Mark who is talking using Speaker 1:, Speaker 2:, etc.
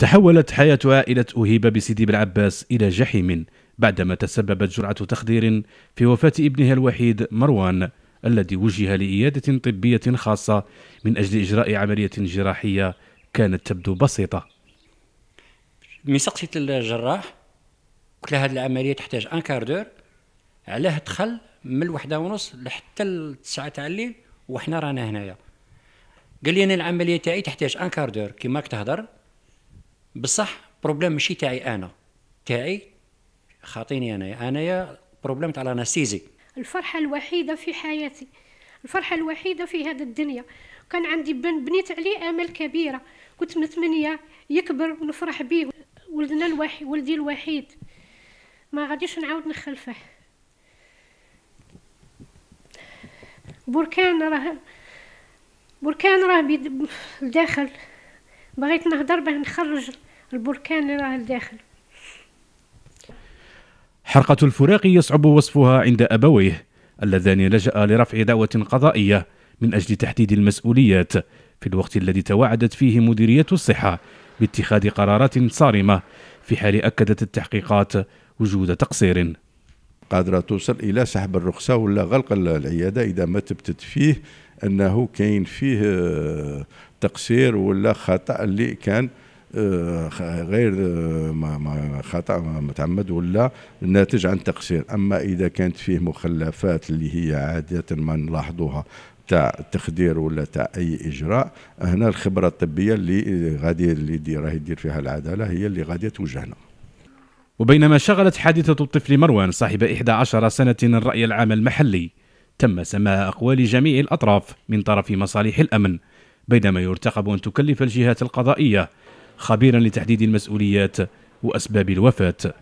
Speaker 1: تحولت حياة عائلة أهيبة بسيدي عباس إلى جحيم بعدما تسببت جرعة تخدير في وفاة ابنها الوحيد مروان الذي وجه لإيادة طبية خاصة من أجل إجراء عملية جراحية كانت تبدو بسيطة
Speaker 2: مي سقسيت الجراح قلت له هذه العملية تحتاج ان كاردور علاه دخل من الوحدة ونص لحتى التسعة تاع الليل وحنا رانا هنايا قال لي أنا العملية تاعي تحتاج ان كاردور كيما راك تهضر بصح بروبليم ماشي تاعي انا تاعي خاطيني انايا انايا بروبليم تاع الانستيزي
Speaker 3: الفرحه الوحيده في حياتي الفرحه الوحيده في هذا الدنيا كان عندي بن بنيت عليه امل كبيره كنت متمنيه يكبر ونفرح به ولدنا الوحيد ولدي الوحيد ما غاديش نعاود نخلفه بركان راه بركان راه بيد الداخل بغيت نهضر باه نخرج البركان اللي راه لداخل
Speaker 1: حرقة الفراق يصعب وصفها عند أبويه اللذان لجأ لرفع دعوة قضائية من أجل تحديد المسؤوليات في الوقت الذي توعدت فيه مديرية الصحة باتخاذ قرارات صارمة في حال أكدت التحقيقات وجود تقصير
Speaker 4: قادرة توصل إلى سحب الرخصة ولا غلق العيادة إذا ما تبتت فيه أنه كاين فيه آه، تقصير ولا خطأ اللي كان آه، غير آه، خطا متعمد ولا ناتج عن تقصير اما اذا كانت فيه مخلفات اللي هي عاده ما نلاحظوها تاع التخدير ولا تاع اي اجراء هنا الخبره الطبيه اللي غادي اللي راهي يدير فيها العداله هي اللي غادي توجهنا
Speaker 1: وبينما شغلت حادثة الطفل مروان صاحب 11 سنة الرأي العام المحلي تم سماع أقوال جميع الأطراف من طرف مصالح الأمن بينما يرتقب أن تكلف الجهات القضائية خبيرا لتحديد المسؤوليات وأسباب الوفاة